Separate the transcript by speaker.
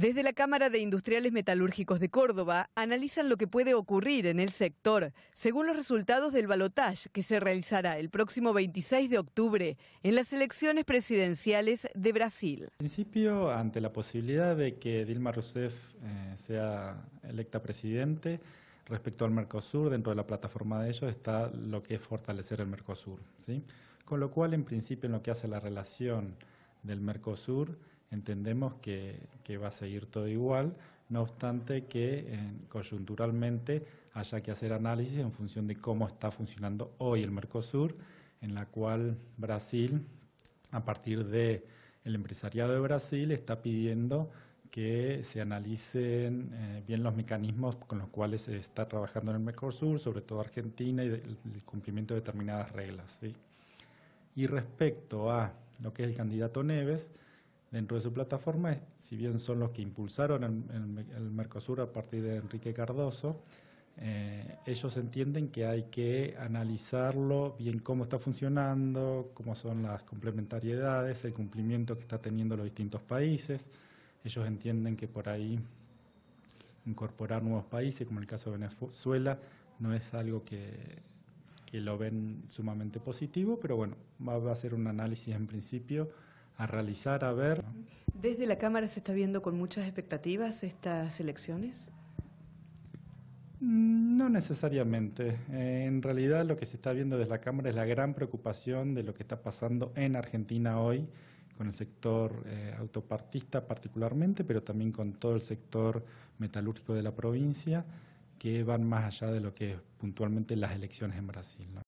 Speaker 1: Desde la Cámara de Industriales Metalúrgicos de Córdoba analizan lo que puede ocurrir en el sector según los resultados del balotaje que se realizará el próximo 26 de octubre en las elecciones presidenciales de Brasil.
Speaker 2: En principio, ante la posibilidad de que Dilma Rousseff eh, sea electa presidente, respecto al Mercosur, dentro de la plataforma de ellos está lo que es fortalecer el Mercosur. ¿sí? Con lo cual, en principio, en lo que hace la relación del Mercosur, entendemos que, va a seguir todo igual, no obstante que coyunturalmente haya que hacer análisis en función de cómo está funcionando hoy el Mercosur, en la cual Brasil, a partir del el empresariado de Brasil, está pidiendo que se analicen eh, bien los mecanismos con los cuales se está trabajando en el Mercosur, sobre todo Argentina, y el, cumplimiento de determinadas reglas. Y respecto a lo que es el candidato Neves, dentro de su plataforma, si bien son los que impulsaron el, Mercosur a partir de Enrique Cardoso, eh, ellos entienden que hay que analizarlo bien cómo está funcionando, cómo son las complementariedades, el cumplimiento que está teniendo los distintos países. Ellos entienden que por ahí incorporar nuevos países, como el caso de Venezuela, no es algo que lo ven sumamente positivo, pero bueno, va a ser un análisis en principio a realizar, a ver.
Speaker 1: ¿Desde la Cámara se está viendo con muchas expectativas estas elecciones?
Speaker 2: Mm, no necesariamente. Eh, en realidad lo que se está viendo desde la Cámara es la gran preocupación de lo que está pasando en Argentina hoy con el sector eh, autopartista particularmente, pero también con todo el sector metalúrgico de la provincia, que van más allá de lo que es puntualmente las elecciones en Brasil.